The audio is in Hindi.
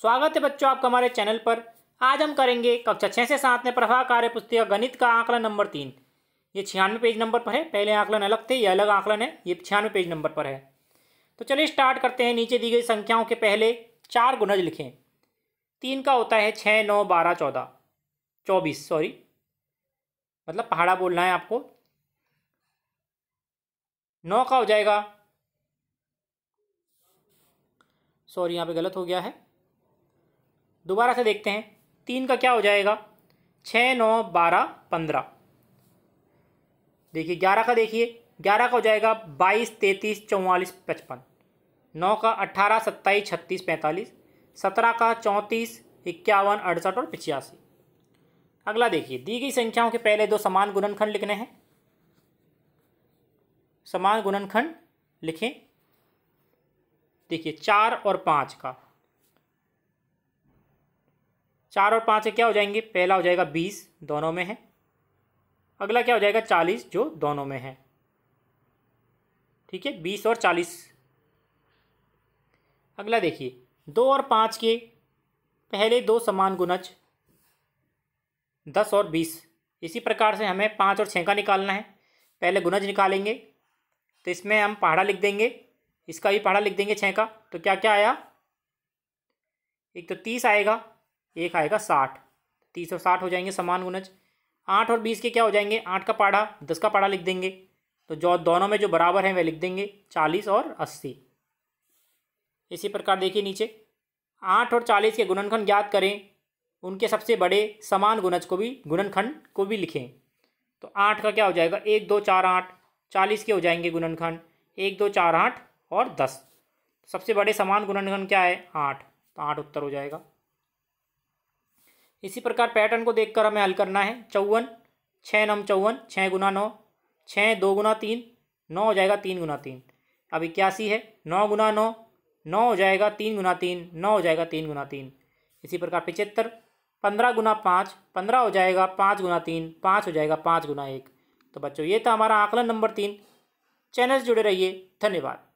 स्वागत है बच्चों आपका हमारे चैनल पर आज हम करेंगे कक्षा छः से सात में प्रभा कार्य पुस्तिका गणित का आंकलन नंबर तीन ये छियानवे पेज नंबर पर है पहले आंकलन अलग थे ये अलग आंकलन है ये छियानवे पेज नंबर पर है तो चलिए स्टार्ट करते हैं नीचे दी गई संख्याओं के पहले चार गुणज लिखें तीन का होता है छः नौ बारह चौदह चौबीस सॉरी मतलब पहाड़ा बोलना है आपको नौ का हो जाएगा सॉरी यहाँ पे गलत हो गया है दोबारा से देखते हैं तीन का क्या हो जाएगा छः नौ बारह पंद्रह देखिए ग्यारह का देखिए ग्यारह का हो जाएगा बाईस तैंतीस चौवालीस पचपन नौ का अट्ठारह सत्ताईस छत्तीस पैंतालीस सत्रह का चौंतीस इक्यावन अड़सठ और पिचासी अगला देखिए दी गई संख्याओं के पहले दो समान गुणनखंड लिखने हैं समान गुणनखंड लिखें देखिए चार और पाँच का चार और पाँच क्या हो जाएंगे पहला हो जाएगा बीस दोनों में है अगला क्या हो जाएगा चालीस जो दोनों में है ठीक है बीस और चालीस अगला देखिए दो और पाँच के पहले दो समान गुनज दस और बीस इसी प्रकार से हमें पाँच और छः का निकालना है पहले गुनज निकालेंगे तो इसमें हम पहाड़ा लिख देंगे इसका भी पहाड़ा लिख देंगे छः का तो क्या क्या आया एक तो तीस आएगा एक आएगा साठ तीस और साठ हो जाएंगे समान गुणज आठ और बीस के क्या हो जाएंगे आठ का पाढ़ा दस का पाढ़ा लिख देंगे तो जो दोनों में जो बराबर हैं वह लिख देंगे चालीस और अस्सी इसी प्रकार देखिए नीचे आठ और चालीस के गुणनखंड ज्ञात करें उनके सबसे बड़े समान गुणज को भी गुणनखंड को भी लिखें तो आठ का क्या हो जाएगा एक दो चार आठ चालीस के हो जाएंगे गुणनखंड एक दो चार आठ और दस सबसे बड़े समान गुणनखंड क्या है आठ तो आठ उत्तर हो जाएगा इसी प्रकार पैटर्न को देखकर हमें हल करना है चौवन छः नम चौवन छः गुना नौ छः दो गुना तीन नौ हो जाएगा तीन गुना तीन अब इक्यासी है नौ गुना नौ नौ हो जाएगा तीन गुना तीन नौ हो जाएगा तीन गुना तीन इसी प्रकार पिचहत्तर पंद्रह गुना पाँच पंद्रह हो जाएगा पाँच गुना तीन पाँच हो जाएगा पाँच गुना एक तो बच्चों ये था हमारा आकलन नंबर तीन चैनल से जुड़े रहिए धन्यवाद